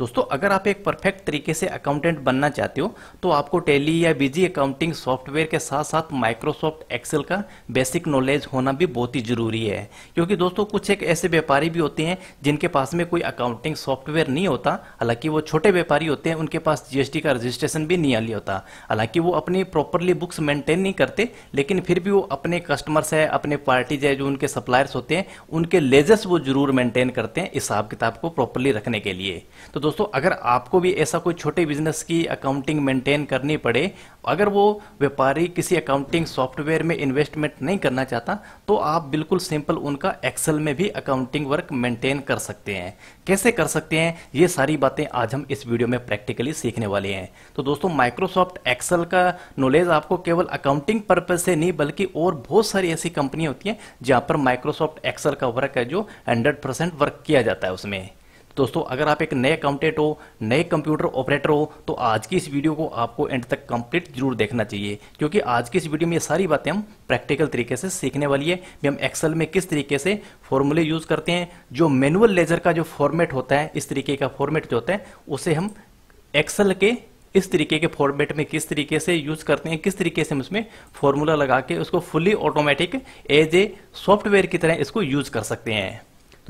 दोस्तों अगर आप एक परफेक्ट तरीके से अकाउंटेंट बनना चाहते हो तो आपको टेली या बिजी अकाउंटिंग सॉफ्टवेयर के साथ साथ माइक्रोसॉफ्ट एक्सेल का बेसिक नॉलेज होना भी बहुत ही ज़रूरी है क्योंकि दोस्तों कुछ एक ऐसे व्यापारी भी होते हैं जिनके पास में कोई अकाउंटिंग सॉफ्टवेयर नहीं होता हालांकि वो छोटे व्यापारी होते हैं उनके पास जीएसटी का रजिस्ट्रेशन भी नहीं आली होता हालांकि वो अपनी प्रॉपरली बुक्स मेंटेन नहीं करते लेकिन फिर भी वो अपने कस्टमर्स है अपने पार्टीज है जो उनके सप्लायर्स होते हैं उनके लेजर्स वो जरूर मेंटेन करते हैं हिसाब किताब को प्रॉपरली रखने के लिए तो दोस्तों अगर आपको भी ऐसा कोई छोटे बिजनेस की अकाउंटिंग मेंटेन करनी पड़े अगर वो व्यापारी किसी अकाउंटिंग सॉफ्टवेयर में इन्वेस्टमेंट नहीं करना चाहता तो आप बिल्कुल सिंपल उनका एक्सेल में भी अकाउंटिंग वर्क मेंटेन कर सकते हैं कैसे कर सकते हैं ये सारी बातें आज हम इस वीडियो में प्रैक्टिकली सीखने वाले हैं तो दोस्तों माइक्रोसॉफ्ट एक्सेल का नॉलेज आपको केवल अकाउंटिंग पर्पज से नहीं बल्कि और बहुत सारी ऐसी कंपनियां होती हैं जहां पर माइक्रोसॉफ्ट एक्सेल का वर्क है जो हंड्रेड वर्क किया जाता है उसमें दोस्तों अगर आप एक नए अकाउंटेंट हो नए कंप्यूटर ऑपरेटर हो तो आज की इस वीडियो को आपको एंड तक कंप्लीट जरूर देखना चाहिए क्योंकि आज की इस वीडियो में ये सारी बातें हम प्रैक्टिकल तरीके से सीखने वाली है कि हम एक्सेल में किस तरीके से फॉर्मूले यूज करते हैं जो मैनुअल लेजर का जो फॉर्मेट होता है इस तरीके का फॉर्मेट जो होता है उसे हम एक्सेल के इस तरीके के फॉर्मेट में किस तरीके से यूज करते हैं किस तरीके से हम उसमें फॉर्मूला लगा के उसको fully automatic as a software की तरह इसको यूज कर सकते हैं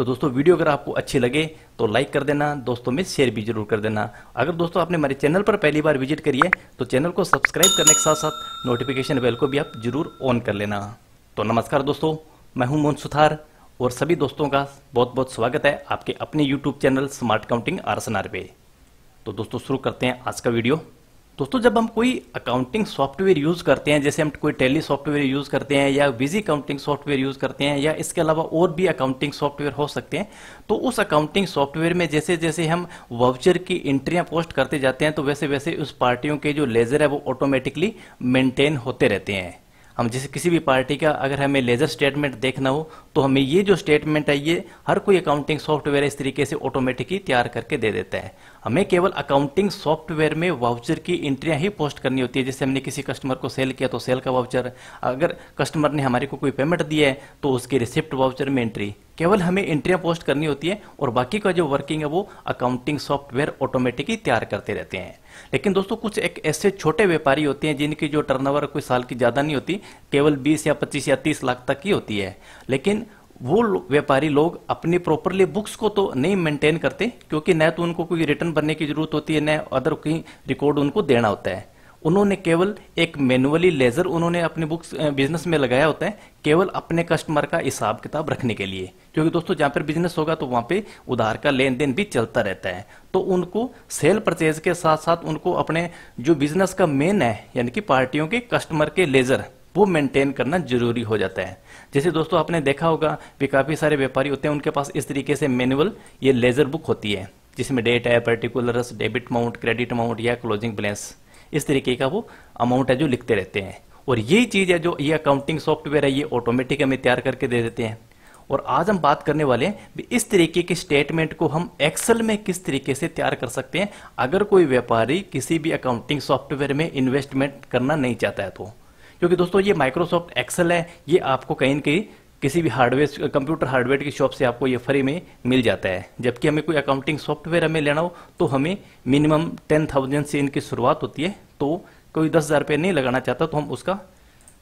तो दोस्तों वीडियो अगर आपको अच्छी लगे तो लाइक कर देना दोस्तों में शेयर भी जरूर कर देना अगर दोस्तों आपने हमारे चैनल पर पहली बार विजिट करिए तो चैनल को सब्सक्राइब करने के साथ साथ नोटिफिकेशन बेल को भी आप जरूर ऑन कर लेना तो नमस्कार दोस्तों मैं हूं मोहन सुथार और सभी दोस्तों का बहुत बहुत स्वागत है आपके अपने YouTube channel smart counting R पे तो दोस्तों शुरू करते हैं आज का वीडियो दोस्तों जब हम कोई अकाउंटिंग सॉफ्टवेयर यूज़ करते हैं जैसे हम कोई टेली सॉफ्टवेयर यूज़ करते हैं या बिजी अकाउंटिंग सॉफ्टवेयर यूज़ करते हैं या इसके अलावा और भी अकाउंटिंग सॉफ्टवेयर हो सकते हैं तो उस अकाउंटिंग सॉफ्टवेयर में जैसे जैसे हम वाउचर की एंट्रियाँ पोस्ट करते जाते हैं तो वैसे वैसे उस पार्टियों के जो लेज़र है वो ऑटोमेटिकली मेंटेन होते रहते हैं हम जैसे किसी भी पार्टी का अगर हमें लेजर स्टेटमेंट देखना हो तो हमें ये जो स्टेटमेंट है ये हर कोई अकाउंटिंग सॉफ्टवेयर इस तरीके से ऑटोमेटिकली तैयार करके दे देता है हमें केवल अकाउंटिंग सॉफ्टवेयर में वाउचर की एंट्रियां ही पोस्ट करनी होती है जैसे हमने किसी कस्टमर को सेल किया तो सेल का वाउचर अगर कस्टमर ने हमारे को कोई पेमेंट दिया है तो उसकी रिसिप्ट वाउचर में एंट्री केवल हमें एंट्रियां पोस्ट करनी होती है और बाकी का जो वर्किंग है वो अकाउंटिंग सॉफ्टवेयर ऑटोमेटिकली तैयार करते रहते हैं लेकिन दोस्तों कुछ एक ऐसे छोटे व्यापारी होते हैं जिनकी जो टर्नओवर कोई साल की ज़्यादा नहीं होती केवल 20 या 25 या 30 लाख तक की होती है लेकिन वो व्यापारी लोग अपनी प्रॉपरली बुक्स को तो नहीं मेंटेन करते क्योंकि न तो उनको कोई रिटर्न भरने की जरूरत होती है न अदर कोई रिकॉर्ड उनको देना होता है उन्होंने केवल एक मैनुअली लेज़र उन्होंने अपने बुक्स बिजनेस में लगाया होता है केवल अपने कस्टमर का हिसाब किताब रखने के लिए क्योंकि दोस्तों जहां पर बिजनेस होगा तो वहां पे उधार का लेन देन भी चलता रहता है तो उनको सेल परचेज के साथ साथ उनको अपने जो बिजनेस का मेन है यानी कि पार्टियों के कस्टमर के लेज़र वो मेंटेन करना जरूरी हो जाता है जैसे दोस्तों आपने देखा होगा कि काफ़ी सारे व्यापारी होते हैं उनके पास इस तरीके से मैनुअल ये लेज़र बुक होती है जिसमें डेट है particular debit amount credit amount या क्लोजिंग बैलेंस इस तरीके का वो अमाउंट है जो लिखते रहते हैं और यही चीज़ है जो ये अकाउंटिंग सॉफ्टवेयर है ये ऑटोमेटिक हमें तैयार करके दे देते हैं और आज हम बात करने वाले हैं इस तरीके के स्टेटमेंट को हम एक्सेल में किस तरीके से तैयार कर सकते हैं अगर कोई व्यापारी किसी भी अकाउंटिंग सॉफ्टवेयर में इन्वेस्टमेंट करना नहीं चाहता है तो क्योंकि दोस्तों ये माइक्रोसॉफ्ट एक्सेल है ये आपको कहीं ना कहीं किसी भी हार्डवेयर कंप्यूटर हार्डवेयर की शॉप से आपको ये फ्री में मिल जाता है जबकि हमें कोई अकाउंटिंग सॉफ्टवेयर हमें लेना हो तो हमें मिनिमम टेन थाउजेंड से इनकी शुरुआत होती है तो कोई दस हज़ार रुपये नहीं लगाना चाहता तो हम उसका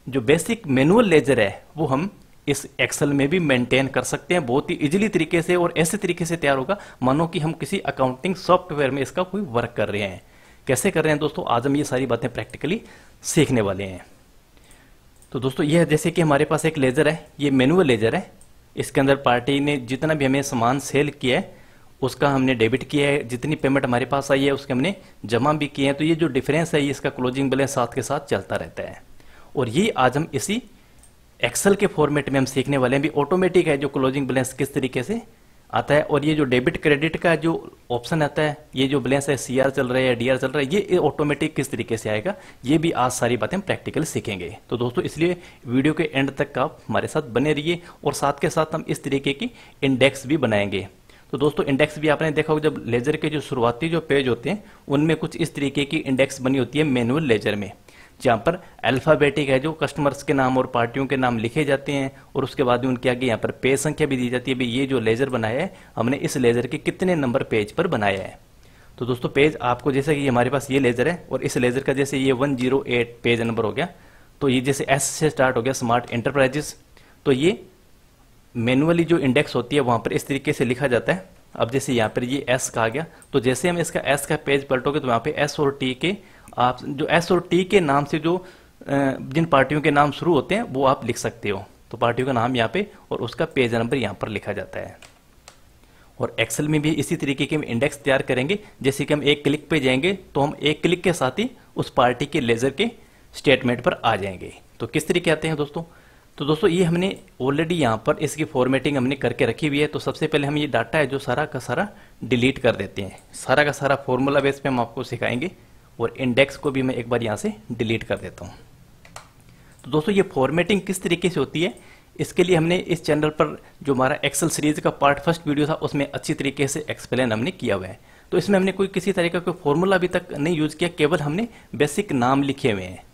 जो बेसिक मैनुअल लेजर है वो हम इस एक्सेल में भी मेंटेन कर सकते हैं बहुत ही इजीली तरीके से और ऐसे तरीके से तैयार होगा मानो कि हम किसी अकाउंटिंग सॉफ्टवेयर में इसका कोई वर्क कर रहे हैं कैसे कर रहे हैं दोस्तों आज हम ये सारी बातें प्रैक्टिकली सीखने वाले हैं तो दोस्तों यह जैसे कि हमारे पास एक लेज़र है ये मैनुअल लेज़र है इसके अंदर पार्टी ने जितना भी हमें सामान सेल किया है उसका हमने डेबिट किया है जितनी पेमेंट हमारे पास आई है उसके हमने जमा भी किए हैं तो ये जो डिफरेंस है ये इसका क्लोजिंग बैलेंस साथ के साथ चलता रहता है और ये आज हम इसी एक्सेल के फॉर्मेट में हम सीखने वाले हैं भी ऑटोमेटिक है जो क्लोजिंग बैलेंस किस तरीके से आता है और ये जो डेबिट क्रेडिट का जो ऑप्शन आता है ये जो बैलेंस है सी आर चल रहा है डी आर चल रहा है ये ऑटोमेटिक किस तरीके से आएगा ये भी आज सारी बातें प्रैक्टिकल सीखेंगे तो दोस्तों इसलिए वीडियो के एंड तक आप हमारे साथ बने रहिए और साथ के साथ हम इस तरीके की इंडेक्स भी बनाएंगे तो दोस्तों इंडेक्स भी आपने देखा होगा जब लेजर के जो शुरुआती जो पेज होते हैं उनमें कुछ इस तरीके की इंडेक्स बनी होती है मैनुअल लेजर में जहाँ पर अल्फ़ाबेटिक है जो कस्टमर्स के नाम और पार्टियों के नाम लिखे जाते हैं और उसके बाद भी उनके आगे यहाँ पर पेज संख्या भी दी जाती है भाई ये जो लेज़र बनाया है हमने इस लेज़र के कितने नंबर पेज पर बनाया है तो दोस्तों पेज आपको जैसे कि हमारे पास ये लेज़र है और इस लेज़र का जैसे ये one zero eight page number हो गया तो ये जैसे एस से स्टार्ट हो गया स्मार्ट एंटरप्राइजेस तो ये मैनुअली जो इंडेक्स होती है वहाँ पर इस तरीके से लिखा जाता है अब जैसे यहाँ पर ये एस कहा गया तो जैसे हम इसका एस का पेज पलटोगे तो यहाँ पर एस और टी के आप जो एस और टी के नाम से जो जिन पार्टियों के नाम शुरू होते हैं वो आप लिख सकते हो तो पार्टियों का नाम यहाँ पे और उसका पेज नंबर यहाँ पर लिखा जाता है और एक्सेल में भी इसी तरीके के हम इंडेक्स तैयार करेंगे जैसे कि हम एक क्लिक पे जाएंगे तो हम एक क्लिक के साथ ही उस पार्टी के लेजर के स्टेटमेंट पर आ जाएंगे तो किस तरीके आते हैं दोस्तों तो दोस्तों ये हमने ऑलरेडी यहाँ पर इसकी फॉर्मेटिंग हमने करके रखी हुई है तो सबसे पहले हम ये डाटा है जो सारा का सारा डिलीट कर देते हैं सारा का सारा फॉर्मूला बेस पे हम आपको सिखाएंगे और इंडेक्स को भी मैं एक बार यहाँ से डिलीट कर देता हूँ तो दोस्तों ये फॉर्मेटिंग किस तरीके से होती है इसके लिए हमने इस चैनल पर जो हमारा एक्सेल सीरीज का पार्ट फर्स्ट वीडियो था उसमें अच्छी तरीके से एक्सप्लेन हमने किया हुआ है तो इसमें हमने कोई किसी तरह का कोई फॉर्मूला अभी तक नहीं यूज़ किया केवल हमने बेसिक नाम लिखे हुए हैं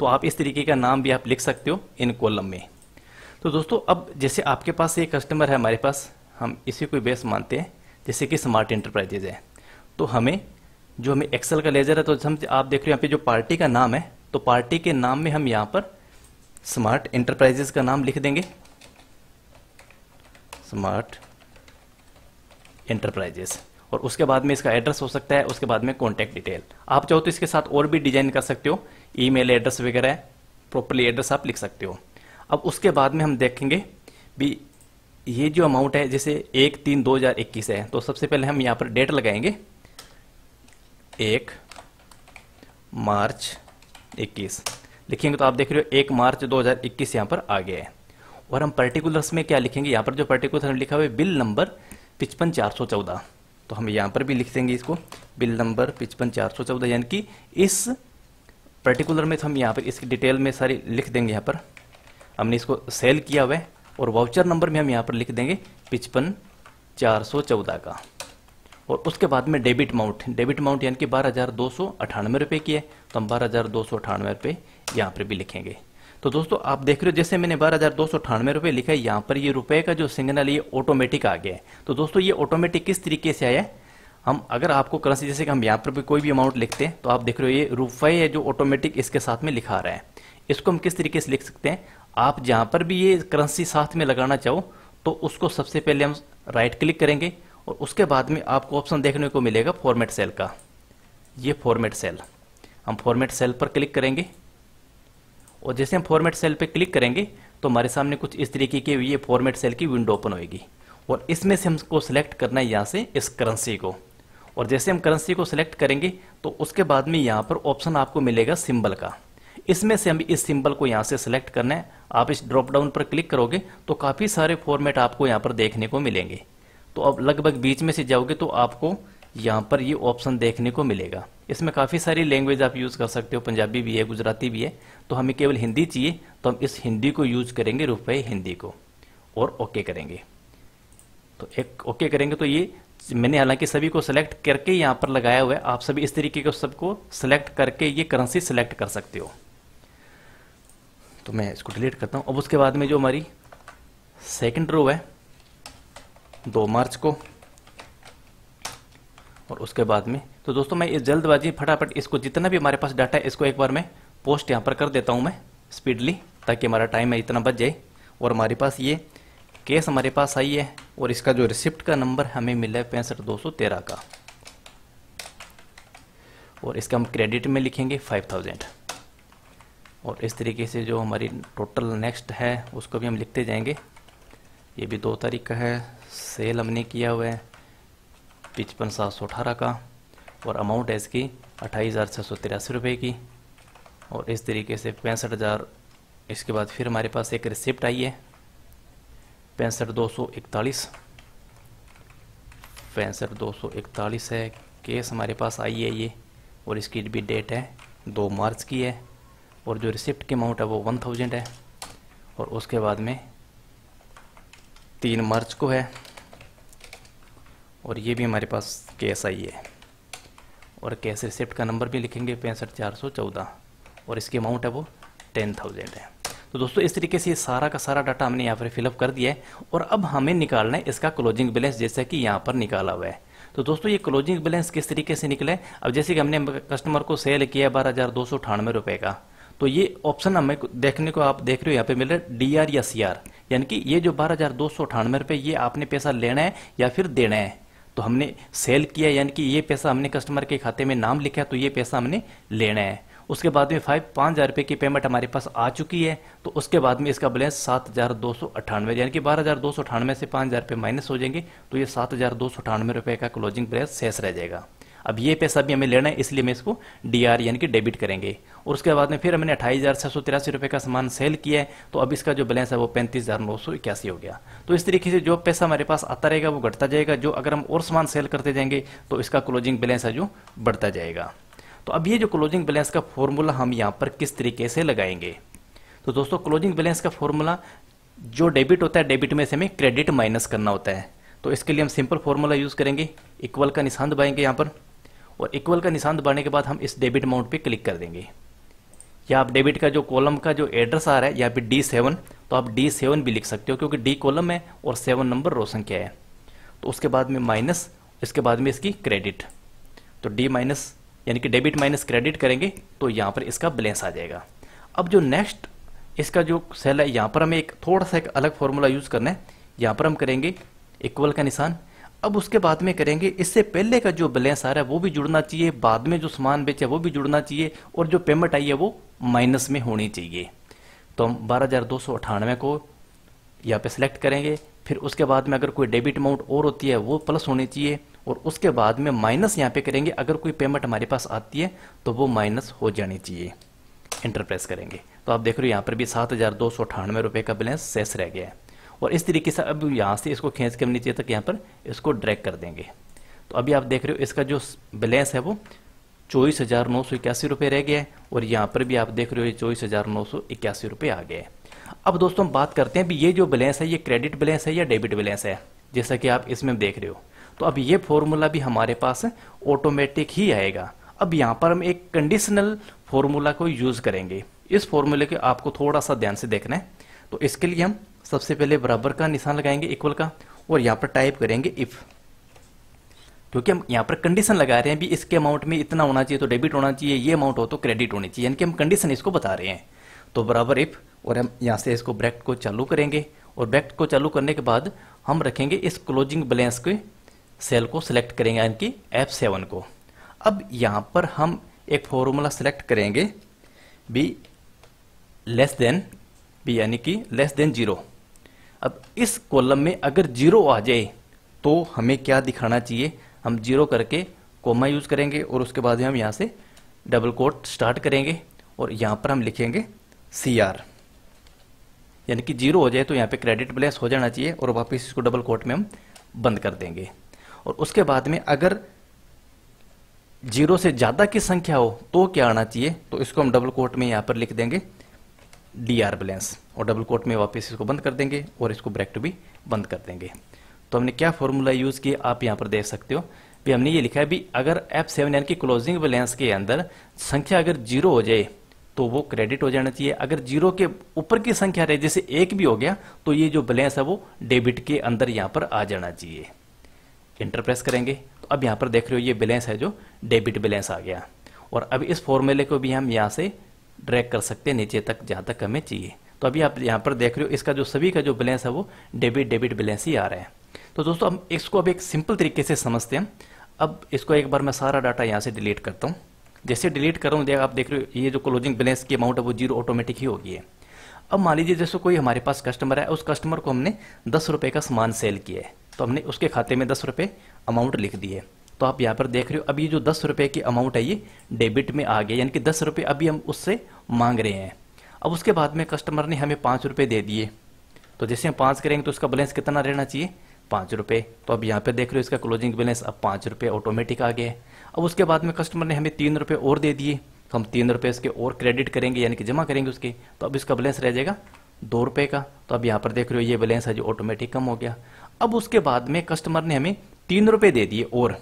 तो आप इस तरीके का नाम भी आप लिख सकते हो इन कॉलम में तो दोस्तों अब जैसे आपके पास ये कस्टमर है हमारे पास हम इसी कोई बेस मानते हैं जैसे कि स्मार्ट इंटरप्राइजेज है तो हमें जो हमें एक्सेल का लेजर है तो हम आप देख रहे हो यहाँ पे जो पार्टी का नाम है तो पार्टी के नाम में हम यहाँ पर स्मार्ट इंटरप्राइजेस का नाम लिख देंगे स्मार्ट इंटरप्राइजेस और उसके बाद में इसका एड्रेस हो सकता है उसके बाद में कॉन्टैक्ट डिटेल आप चाहो तो इसके साथ और भी डिजाइन कर सकते हो ई एड्रेस वगैरह प्रॉपरली एड्रेस आप लिख सकते हो अब उसके बाद में हम देखेंगे भी ये जो अमाउंट है जैसे एक तीन दो हज़ार इक्कीस है तो सबसे पहले हम यहाँ पर डेट लगाएंगे एक मार्च 21 लिखेंगे तो आप देख रहे हो एक मार्च 2021 यहाँ पर आ गया है और हम पर्टिकुलर्स में क्या लिखेंगे यहाँ पर जो पर्टिकुलर लिखा हुआ है बिल नंबर पिचपन चार सौ चौदह तो हम यहाँ पर भी लिख देंगे इसको बिल नंबर पिचपन चार सौ चौदह यानी कि इस पर्टिकुलर में तो हम यहाँ पर इसकी डिटेल में सारी लिख देंगे यहाँ पर हमने इसको सेल किया हुआ है और वाउचर नंबर में हम यहाँ पर लिख देंगे पिचपन चार सौ चौदह का और उसके बाद में डेबिट माउंट डेबिट माउंट यानी कि बारह हज़ार दो सौ अठानवे रुपये की है तो हम बारह हज़ार दो सौ अठानवे रुपये यहाँ पर भी लिखेंगे तो दोस्तों आप देख रहे हो जैसे मैंने बारह हज़ार दो सौ अठानवे रुपये लिखा है यहाँ पर ये रुपए का जो सिग्नल ये ऑटोमेटिक आ गया है तो दोस्तों ये ऑटोमेटिक किस तरीके से आया है हम अगर आपको करंसी जैसे कि हम यहाँ पर भी कोई भी अमाउंट लिखते हैं तो आप देख रहे हो ये रुपए है जो ऑटोमेटिक इसके साथ में लिखा रहा है इसको हम किस तरीके से लिख सकते हैं आप जहाँ पर भी ये करंसी साथ में लगाना चाहो तो उसको सबसे पहले हम राइट क्लिक करेंगे और उसके बाद में आपको ऑप्शन देखने को मिलेगा फॉर्मेट सेल का ये फॉर्मेट सेल हम फॉर्मेट सेल पर क्लिक करेंगे और जैसे हम फॉर्मेट सेल पर क्लिक करेंगे तो हमारे सामने कुछ इस तरीके की ये फॉर्मेट सेल की विंडो ओपन होएगी और इसमें से हमको सेलेक्ट करना है यहाँ से इस करेंसी को और जैसे हम करेंसी को सिलेक्ट करेंगे तो उसके बाद में यहाँ पर ऑप्शन आपको मिलेगा सिंबल का इसमें से हम इस सिंबल को यहाँ से सिलेक्ट करना है आप इस ड्रॉप डाउन पर क्लिक करोगे तो काफ़ी सारे फॉर्मेट आपको यहाँ पर देखने को मिलेंगे तो अब लगभग बीच में से जाओगे तो आपको यहाँ पर ये ऑप्शन देखने को मिलेगा इसमें काफ़ी सारी लैंग्वेज आप यूज़ कर सकते हो पंजाबी भी है गुजराती भी है तो हमें केवल हिंदी चाहिए तो हम इस हिंदी को यूज करेंगे रुपए हिंदी को और ओके करेंगे तो एक ओके करेंगे तो ये मैंने हालांकि सभी को सिलेक्ट करके यहाँ पर लगाया हुआ है आप सभी इस तरीके को सबको सिलेक्ट करके ये करेंसी सिलेक्ट कर सकते हो तो मैं इसको डिलीट करता हूँ अब उसके बाद में जो हमारी सेकेंड रो है दो मार्च को और उसके बाद में तो दोस्तों मैं ये जल्दबाजी फटाफट इसको जितना भी हमारे पास डाटा है इसको एक बार मैं पोस्ट यहाँ पर कर देता हूँ मैं स्पीडली ताकि हमारा टाइम है इतना बच जाए और हमारे पास ये केस हमारे पास आई है और इसका जो रिसिप्ट का नंबर हमें मिला है पैंसठ दो सौ तेरह का और इसका हम क्रेडिट में लिखेंगे फाइव थाउजेंड और इस तरीके से जो हमारी टोटल नेक्स्ट है उसको भी हम लिखते जाएंगे ये भी दो तारीख का है सेल हमने किया हुआ है पिचपन सात सौ अठारह का और अमाउंट है इसकी अट्ठाईस हज़ार छः सौ तिरासी रुपये की और इस तरीके से पैंसठ हज़ार इसके बाद फिर हमारे पास एक रिसिप्ट आई है पैंसठ दो सौ इकतालीस पैंसठ दो सौ इकतालीस है केस हमारे पास आई है ये और इसकी भी डेट है दो मार्च की है और जो रिसिप्ट की अमाउंट है वो वन थाउजेंड है और उसके बाद में तीन मार्च को है और ये भी हमारे पास केस आई है और कैश रिसिप्ट का नंबर भी लिखेंगे पैंसठ चार सौ चौदह और इसकी अमाउंट है वो टेन थाउजेंड है तो दोस्तों इस तरीके से ये सारा का सारा डाटा हमने यहाँ पर फिलअप कर दिया है और अब हमें निकालना है इसका क्लोजिंग बैलेंस जैसा कि यहाँ पर निकाला हुआ है तो दोस्तों ये क्लोजिंग बैलेंस किस तरीके से निकले अब जैसे कि हमने कस्टमर को सेल किया बारह हज़ार दो सौ अठानवे रुपये का तो ये ऑप्शन हमें देखने को आप देख रहे हो यहाँ पे मिल रहा है डी आर या सी आर यानी कि ये जो बारह हजार दो सौ अठानवे रुपये ये आपने पैसा लेना है या फिर देना है तो हमने सेल किया यानी कि ये पैसा हमने कस्टमर के खाते में नाम लिखा तो ये पैसा हमने लेना है उसके बाद में फाइव पाँच हज़ार रुपये की पेमेंट हमारे पास आ चुकी है तो उसके बाद में इसका बैलेंस सात हज़ार दो सौ अठानवे यानी कि बारह हज़ार दो सौ अठानवे से पाँच हज़ार रुपये माइनस हो जाएंगे तो ये सात हज़ार दो सौ अठानवे रुपये का क्लोजिंग बैलेंस शेष रह जाएगा अब ये पैसा भी हमें लेना है इसलिए हमें इसको डी यानी कि डेबिट करेंगे और उसके बाद में फिर हमने अठाईस हज़ार छः सौ तिरासी रुपये का सामान सेल किया है तो अब इसका जो बैलेंस है वो पैंतीस हज़ार नौ सौ इक्यासी हो गया तो इस तरीके से जो पैसा हमारे पास आता रहेगा वो घटता जाएगा जो अगर हम और सामान सेल करते जाएंगे तो इसका क्लोजिंग बैलेंस है जो बढ़ता जाएगा तो अब ये जो क्लोजिंग बैलेंस का फॉर्मूला हम यहाँ पर किस तरीके से लगाएंगे तो दोस्तों क्लोजिंग बैलेंस का फॉर्मूला जो डेबिट होता है डेबिट में से हमें क्रेडिट माइनस करना होता है तो इसके लिए हम सिंपल फॉर्मूला यूज़ करेंगे इक्वल का निशान दबाएंगे यहाँ पर और इक्वल का निशान दबाने के बाद हम इस डेबिट अमाउंट पे क्लिक कर देंगे या आप डेबिट का जो कॉलम का जो एड्रेस आ रहा है यहाँ फिर डी सेवन तो आप डी सेवन भी लिख सकते हो क्योंकि डी कॉलम है और सेवन नंबर रो संख्या है तो उसके बाद में माइनस इसके बाद में इसकी क्रेडिट तो डी माइनस यानी कि डेबिट माइनस क्रेडिट करेंगे तो यहाँ पर इसका बैलेंस आ जाएगा अब जो नेक्स्ट इसका जो सेल है यहाँ पर हमें एक थोड़ा सा एक अलग फॉर्मूला यूज़ करना है यहाँ पर हम करेंगे इक्वल का निशान अब उसके बाद में करेंगे इससे पहले का जो बैलेंस आ रहा है वो भी जुड़ना चाहिए बाद में जो सामान बेचा वो भी जुड़ना चाहिए और जो पेमेंट आई है वो माइनस में होनी चाहिए तो हम बारह को यहाँ पे सिलेक्ट करेंगे फिर उसके बाद में अगर कोई डेबिट अमाउंट और होती है वो प्लस होनी चाहिए और उसके बाद में माइनस यहाँ पे करेंगे अगर कोई पेमेंट हमारे पास आती है तो वो माइनस हो जानी चाहिए इंटरप्रेस करेंगे तो आप देख रहे हो यहाँ पर भी सात हज़ार दो सौ अठानवे रुपये का बैलेंस शेष रह गया है और इस तरीके से अब यहाँ से इसको खींच के हम नीचे तक यहाँ पर इसको ड्रैग कर देंगे तो अभी आप देख रहे हो इसका जो बैलेंस है वो चौबीस हज़ार नौ सौ इक्यासी रुपये रह गया है और यहाँ पर भी आप देख रहे हो ये चौबीस हज़ार नौ सौ इक्यासी रुपये आ गया है अब दोस्तों हम बात करते हैं भी ये जो बैलेंस है ये क्रेडिट बैलेंस है या डेबिट बैलेंस है जैसा कि आप इसमें देख रहे हो तो अब ये फॉर्मूला भी हमारे पास ऑटोमेटिक ही आएगा अब यहाँ पर हम एक कंडीशनल फॉर्मूला को यूज़ करेंगे इस फॉर्मूले के आपको थोड़ा सा ध्यान से देखना है तो इसके लिए हम सबसे पहले बराबर का निशान लगाएंगे इक्वल का और यहाँ पर टाइप करेंगे इफ़ क्योंकि हम यहाँ पर कंडीशन लगा रहे हैं भी इसके अमाउंट में इतना होना चाहिए तो डेबिट होना चाहिए ये अमाउंट हो तो क्रेडिट होनी चाहिए यानी कि हम कंडीशन इसको बता रहे हैं तो बराबर इफ़ और हम यहाँ से इसको ब्रैक को चालू करेंगे और ब्रैक को चालू करने के बाद हम रखेंगे इस क्लोजिंग बैलेंस के सेल को सिलेक्ट करेंगे यानी कि एफ सेवन को अब यहाँ पर हम एक फॉर्मूला सेलेक्ट करेंगे बी लेस देन बी यानी कि लेस देन जीरो अब इस कॉलम में अगर जीरो आ जाए तो हमें क्या दिखाना चाहिए हम जीरो करके कोमा यूज करेंगे और उसके बाद हम यहाँ से डबल कोट स्टार्ट करेंगे और यहाँ पर हम लिखेंगे सी आर यानी कि जीरो हो जाए तो यहाँ पे क्रेडिट बैलेंस हो जाना चाहिए और वापस इसको डबल कोट में हम बंद कर देंगे और उसके बाद में अगर जीरो से ज़्यादा की संख्या हो तो क्या आना चाहिए तो इसको हम डबल कोट में यहाँ पर लिख देंगे डी आर बैलेंस और डबल कोट में वापस इसको बंद कर देंगे और इसको ब्रैकेट भी बंद कर देंगे तो हमने क्या फॉर्मूला यूज़ किया आप यहाँ पर देख सकते हो भी हमने ये लिखा है भी अगर एफ सेवन यानी कि क्लोजिंग बैलेंस के अंदर संख्या अगर जीरो हो जाए तो वो क्रेडिट हो जाना चाहिए अगर जीरो के ऊपर की संख्या रहे जैसे एक भी हो गया तो ये जो बैलेंस है वो डेबिट के अंदर यहाँ पर आ जाना चाहिए इंटरप्रेस करेंगे तो अब यहाँ पर देख रहे हो ये बैलेंस है जो डेबिट बैलेंस आ गया और अब इस फॉर्मूले को भी हम यहाँ से ड्रैग कर सकते हैं नीचे तक जहाँ तक हमें चाहिए तो अभी आप यहाँ पर देख रहे हो इसका जो सभी का जो बैलेंस है वो डेबिट डेबिट बैलेंस ही आ रहा है तो दोस्तों हम इसको अब एक सिंपल तरीके से समझते हैं अब इसको एक बार मैं सारा डाटा यहाँ से डिलीट करता हूँ जैसे डिलीट करूँ देख आप देख रहे हो ये जो क्लोजिंग बैलेंस की अमाउंट है वो जीरो ऑटोमेटिक ही होगी है अब मान लीजिए जैसे कोई हमारे पास कस्टमर है उस कस्टमर को हमने दस रुपये का सामान सेल किया है तो हमने उसके खाते में दस रुपये अमाउंट लिख दिए तो आप यहाँ पर देख रहे हो अब ये जो दस रुपये की अमाउंट है ये डेबिट में आ गया यानी कि दस रुपये अभी हम उससे मांग रहे हैं अब उसके बाद में कस्टमर ने हमें पाँच रुपये दे दिए तो जैसे हम पाँच करेंगे तो उसका बैलेंस कितना रहना चाहिए पाँच रुपये तो अब यहाँ पर देख रहे हो इसका क्लोजिंग बैलेंस अब पाँच रुपये ऑटोमेटिक आ गया अब उसके बाद में कस्टमर ने हमें तीन रुपये और दे दिए तो हम तीन रुपये इसके और क्रेडिट करेंगे यानी कि जमा करेंगे उसके तो अब इसका बैलेंस रह जाएगा दो रुपये का तो अब यहाँ पर देख रहे हो ये बैलेंस है जो ऑटोमेटिक कम हो गया अब उसके बाद में कस्टमर ने हमें तीन रुपये दे दिए और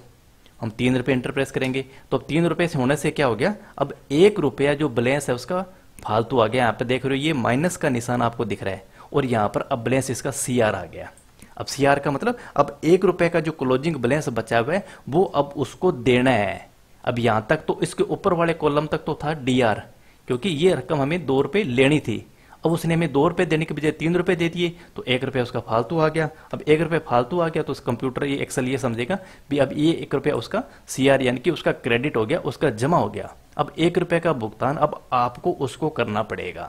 हम तीन रुपये इंटर प्रेस करेंगे तो अब तीन रुपये से होने से क्या हो गया अब एक रुपया जो बैलेंस है उसका फालतू आ गया यहाँ पे देख रहे हो ये माइनस का निशान आपको दिख रहा है और यहाँ पर अब बैलेंस इसका सी आ गया अब सी का मतलब अब एक रुपये का जो क्लोजिंग बैलेंस बचा हुआ है वो अब उसको देना है अब यहाँ तक तो इसके ऊपर वाले कॉलम तक तो था डी क्योंकि ये रकम हमें दो रुपये लेनी थी अब उसने हमें दो रुपये देने के बजाय तीन रुपये दे दिए तो एक रुपया उसका फालतू आ गया अब एक रुपया फालतू आ गया तो उस कंप्यूटर ये एक्सल ये समझेगा भी अब ये एक रुपया उसका सीआर यानी कि उसका क्रेडिट हो गया उसका जमा हो गया अब एक रुपये का भुगतान अब आपको उसको करना पड़ेगा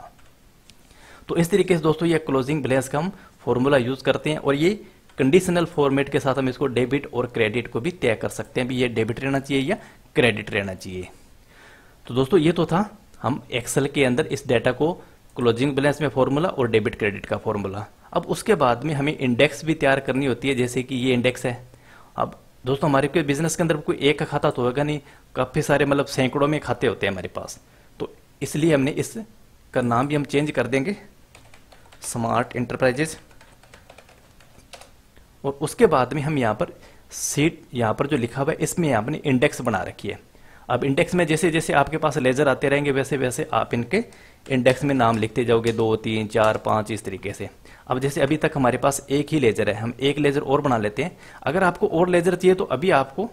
तो इस तरीके से दोस्तों ये क्लोजिंग बैलेंस का हम फॉर्मूला यूज़ करते हैं और ये कंडीशनल फॉर्मेट के साथ हम इसको डेबिट और क्रेडिट को भी तय कर सकते हैं भी ये डेबिट रहना चाहिए या क्रेडिट रहना चाहिए तो दोस्तों ये तो था हम एक्सेल के अंदर इस डाटा को क्लोजिंग बैलेंस में फॉर्मूला और डेबिट क्रेडिट का फॉर्मूला अब उसके बाद में हमें इंडेक्स भी तैयार करनी होती है जैसे कि ये इंडेक्स है अब दोस्तों हमारे कोई बिजनेस के अंदर कोई एक खाता तो होगा नहीं काफ़ी सारे मतलब सैकड़ों में खाते होते हैं हमारे पास तो इसलिए हमने इस का नाम भी हम चेंज कर देंगे स्मार्ट इंटरप्राइजेस और उसके बाद में हम यहाँ पर सीट यहाँ पर जो लिखा हुआ है इसमें यहाँ इंडेक्स बना रखी है अब इंडेक्स में जैसे जैसे आपके पास लेजर आते रहेंगे वैसे वैसे आप इनके इंडेक्स में नाम लिखते जाओगे दो तीन चार पाँच इस तरीके से अब जैसे अभी तक हमारे पास एक ही लेजर है हम एक लेजर और बना लेते हैं अगर आपको और लेजर चाहिए तो अभी आपको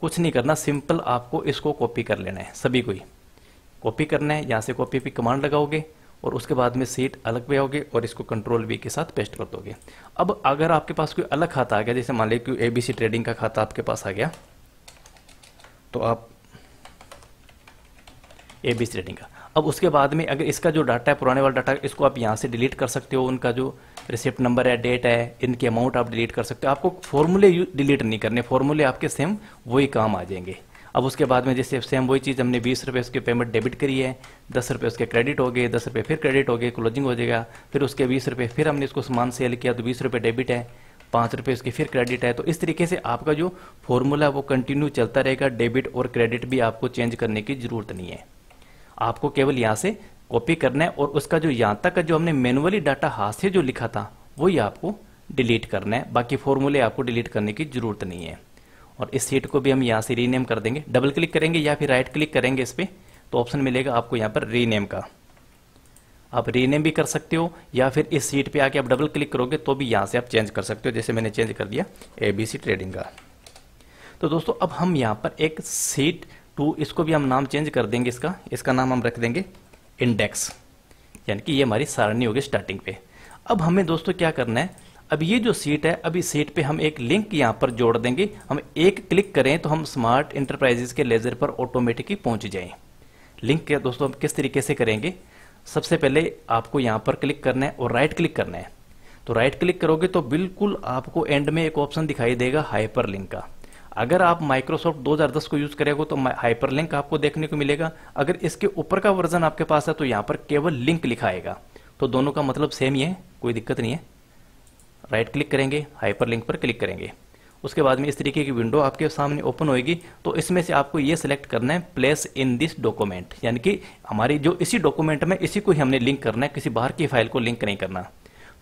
कुछ नहीं करना सिंपल आपको इसको कॉपी कर लेना है सभी को ही कॉपी करना है यहाँ से कॉपी पे कमांड लगाओगे और उसके बाद में सीट अलग पे आओगे और इसको कंट्रोल वी के साथ पेस्ट कर दोगे अब अगर आपके पास कोई अलग खाता आ गया जैसे मान लीजिए कि एबीसी ट्रेडिंग का खाता आपके पास आ गया तो आप ए बी सी रेटिंग का अब उसके बाद में अगर इसका जो डाटा है पुराने वाला डाटा इसको आप यहाँ से डिलीट कर सकते हो उनका जो रिसिप्ट नंबर है डेट है इनके अमाउंट आप डिलीट कर सकते हो आपको फॉर्मूले डिलीट नहीं करने फॉर्मूले आपके सेम वही काम आ जाएंगे अब उसके बाद में जैसे सेम वही चीज़ हमने बीस रुपये उसके पेमेंट डेबिट करी है दस रुपये उसके क्रेडिट हो गए दस रुपये फिर क्रेडिट हो गए क्लोजिंग हो जाएगा फिर उसके बीस रुपये फिर हमने इसको सामान सेल किया तो बीस रुपये डेबिट है पाँच रुपये उसके फिर क्रेडिट है तो इस तरीके से आपका जो फॉर्मूला वो कंटिन्यू चलता रहेगा डेबिट और क्रेडिट भी आपको चेंज करने की ज़रूरत नहीं है आपको केवल यहाँ से कॉपी करना है और उसका जो यहाँ तक का जो हमने मैनुअली डाटा हाथ से जो लिखा था वही आपको डिलीट करना है बाकी फॉर्मूले आपको डिलीट करने की ज़रूरत नहीं है और इस सीट को भी हम यहाँ से रीनेम कर देंगे डबल क्लिक करेंगे या फिर राइट क्लिक करेंगे इस पर तो ऑप्शन मिलेगा आपको यहाँ पर रीनेम का आप रीनेम भी कर सकते हो या फिर इस सीट पे आके आप डबल क्लिक करोगे तो भी यहाँ से आप चेंज कर सकते हो जैसे मैंने चेंज कर दिया एबीसी ट्रेडिंग का तो दोस्तों अब हम यहाँ पर एक सीट टू इसको भी हम नाम चेंज कर देंगे इसका इसका नाम हम रख देंगे इंडेक्स यानी कि ये हमारी सारणी होगी स्टार्टिंग पे अब हमें दोस्तों क्या करना है अब ये जो सीट है अभी सीट पे हम एक लिंक यहाँ पर जोड़ देंगे हम एक क्लिक करें तो हम स्मार्ट इंटरप्राइजेस के लेजर पर ऑटोमेटिकली पहुंच जाए लिंक क्या दोस्तों हम किस तरीके से करेंगे सबसे पहले आपको यहाँ पर क्लिक करना है और राइट क्लिक करना है तो राइट क्लिक करोगे तो बिल्कुल आपको एंड में एक ऑप्शन दिखाई देगा हाइपर लिंक का अगर आप माइक्रोसॉफ्ट 2010 को यूज करेगा तो हाइपरलिंक आपको देखने को मिलेगा अगर इसके ऊपर का वर्जन आपके पास है तो यहाँ पर केवल लिंक लिखा आएगा तो दोनों का मतलब सेम ही है कोई दिक्कत नहीं है राइट क्लिक करेंगे हाइपर लिंक पर क्लिक करेंगे उसके बाद में इस तरीके की विंडो आपके सामने ओपन होगी तो इसमें से आपको ये सिलेक्ट करना है प्लेस इन दिस डॉक्यूमेंट यानी कि हमारी जो इसी डॉक्यूमेंट में इसी को ही हमने लिंक करना है किसी बाहर की फाइल को लिंक नहीं करना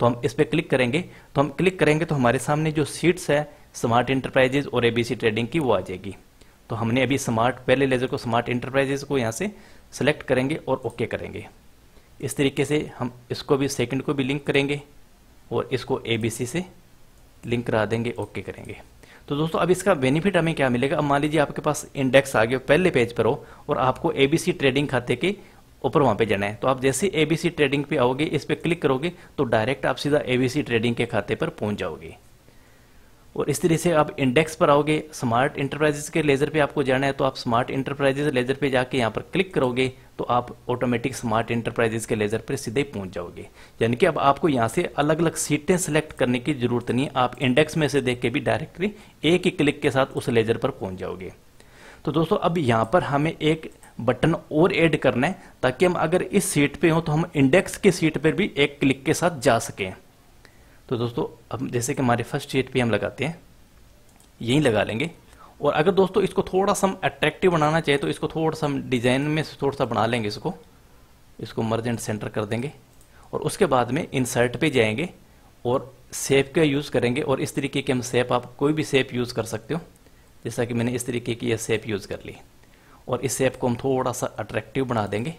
तो हम इस पर क्लिक करेंगे तो हम क्लिक करेंगे तो हमारे सामने जो सीट्स है स्मार्ट इंटरप्राइजेज और एबीसी ट्रेडिंग की वो आ जाएगी तो हमने अभी स्मार्ट पहले लेज़र को स्मार्ट इंटरप्राइजेज को यहाँ से सेलेक्ट करेंगे और ओके करेंगे इस तरीके से हम इसको भी सेकंड को भी लिंक करेंगे और इसको एबीसी से लिंक करा देंगे ओके करेंगे तो दोस्तों अब इसका बेनिफिट हमें क्या मिलेगा अब मान लीजिए आपके पास इंडेक्स आ गया पहले पेज पर हो और आपको एबीसी ट्रेडिंग खाते के ऊपर वहाँ पे जाना है तो आप जैसे एबीसी ट्रेडिंग पे आओगे इस पर क्लिक करोगे तो डायरेक्ट आप सीधा एबीसी ट्रेडिंग के खाते पर पहुँच जाओगे और इस तरह से आप इंडेक्स पर आओगे स्मार्ट इंटरप्राइजेस के लेज़र पे आपको जाना है तो आप स्मार्ट इंटरप्राइजेस लेज़र पे जाके यहाँ पर क्लिक करोगे तो आप ऑटोमेटिक स्मार्ट इंटरप्राइजेस के लेज़र पर सीधे पहुँच जाओगे यानी कि अब आपको यहाँ से अलग अलग सीटें सेलेक्ट करने की ज़रूरत नहीं है आप इंडेक्स में से देख के भी डायरेक्टली एक ही क्लिक के साथ उस लेज़र पर पहुँच जाओगे तो दोस्तों अब यहाँ पर हमें एक बटन और ऐड करना है ताकि हम अगर इस सीट पे हों तो हम इंडेक्स की सीट पर भी एक क्लिक के साथ जा सकें तो दोस्तों अब जैसे कि हमारे फर्स्ट शेड पे हम लगाते हैं यहीं लगा लेंगे और अगर दोस्तों इसको थोड़ा सा हम अट्रैक्टिव बनाना चाहिए तो इसको थोड़ा सा हम डिज़ाइन में थोड़ा सा बना लेंगे इसको इसको मर्जेंट सेंटर कर देंगे और उसके बाद में इंसर्ट पे जाएंगे और सेप का यूज़ करेंगे और इस तरीके की हम सेप आप कोई भी सेप यूज़ कर सकते हो जैसा कि मैंने इस तरीके की यह सेप यूज़ कर ली और इस सेप को हम थोड़ा सा अट्रैक्टिव बना देंगे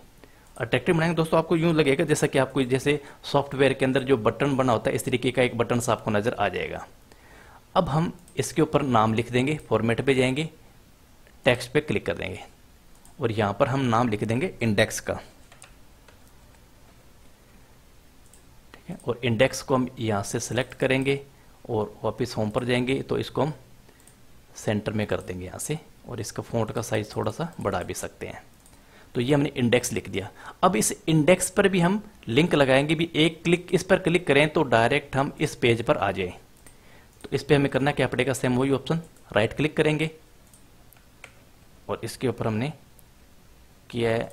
अट्रैक्टिव बनाएंगे दोस्तों आपको यूँ लगेगा जैसा कि आपको जैसे सॉफ्टवेयर के अंदर जो बटन बना होता है इस तरीके का एक बटन सा आपको नज़र आ जाएगा अब हम इसके ऊपर नाम लिख देंगे फॉर्मेट पे जाएंगे टेक्स्ट पे क्लिक कर देंगे और यहाँ पर हम नाम लिख देंगे इंडेक्स का ठीक है और इंडेक्स को हम यहाँ से सिलेक्ट करेंगे और वापिस होम पर जाएंगे तो इसको हम सेंटर में कर देंगे यहाँ से और इसका फोन का साइज़ थोड़ा सा बढ़ा भी सकते हैं तो ये हमने इंडेक्स लिख दिया अब इस इंडेक्स पर भी हम लिंक लगाएंगे भी एक क्लिक इस पर क्लिक करें तो डायरेक्ट हम इस पेज पर आ जाएं तो इस पर हमें करना क्या पड़ेगा सेम वही ऑप्शन राइट क्लिक करेंगे और इसके ऊपर हमने किया है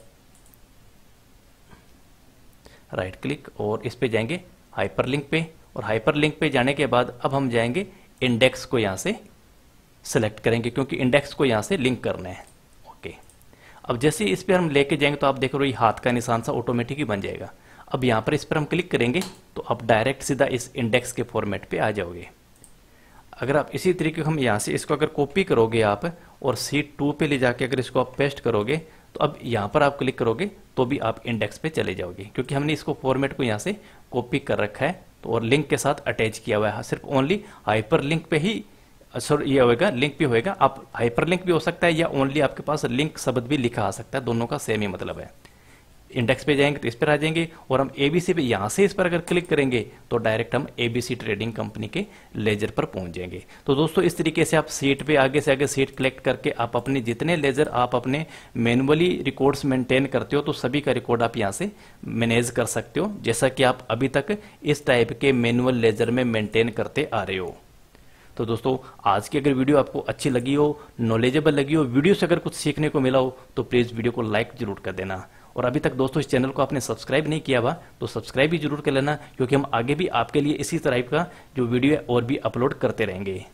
राइट क्लिक और इस पे जाएंगे हाइपर लिंक पे और हाइपर लिंक पे जाने के बाद अब हम जाएंगे इंडेक्स को यहाँ से सेलेक्ट करेंगे क्योंकि इंडेक्स को यहाँ से लिंक करना है अब जैसे इस पर हम लेके जाएंगे तो आप देख रहे हो ये हाथ का निशान सा ऑटोमेटिक ही बन जाएगा अब यहाँ पर इस पर हम क्लिक करेंगे तो आप डायरेक्ट सीधा इस इंडेक्स के फॉर्मेट पे आ जाओगे अगर आप इसी तरीके हम यहाँ से इसको अगर कॉपी करोगे आप और सीट टू पे ले जाके अगर इसको आप पेस्ट करोगे तो अब यहाँ पर आप क्लिक करोगे तो भी आप इंडेक्स पे चले जाओगे क्योंकि हमने इसको फॉर्मेट को यहाँ से कॉपी कर रखा है तो और लिंक के साथ अटैच किया हुआ है सिर्फ ओनली हाइपर लिंक पे ही सर uh, ये होएगा लिंक भी होएगा आप हाइपरलिंक भी हो सकता है या ओनली आपके पास लिंक शब्द भी लिखा आ सकता है दोनों का सेम ही मतलब है इंडेक्स पे जाएंगे तो इस पर आ जाएंगे और हम एबीसी पे यहाँ से इस पर अगर क्लिक करेंगे तो डायरेक्ट हम एबीसी ट्रेडिंग कंपनी के लेजर पर पहुंच जाएंगे तो दोस्तों इस तरीके से आप सीट पे आगे से आगे सीट कलेक्ट करके आप अपने जितने लेजर आप अपने मैनुअली रिकॉर्ड्स मेंटेन करते हो तो सभी का रिकॉर्ड आप यहाँ से मैनेज कर सकते हो जैसा कि आप अभी तक इस टाइप के मैनुअल लेजर में मेंटेन करते आ रहे हो तो दोस्तों आज की अगर वीडियो आपको अच्छी लगी हो नॉलेजेबल लगी हो वीडियो से अगर कुछ सीखने को मिला हो तो प्लीज़ वीडियो को लाइक जरूर कर देना और अभी तक दोस्तों इस चैनल को आपने सब्सक्राइब नहीं किया हुआ तो सब्सक्राइब भी जरूर कर लेना क्योंकि हम आगे भी आपके लिए इसी तरह का जो वीडियो है और भी अपलोड करते रहेंगे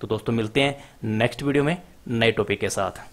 तो दोस्तों मिलते हैं नेक्स्ट वीडियो में नए टॉपिक के साथ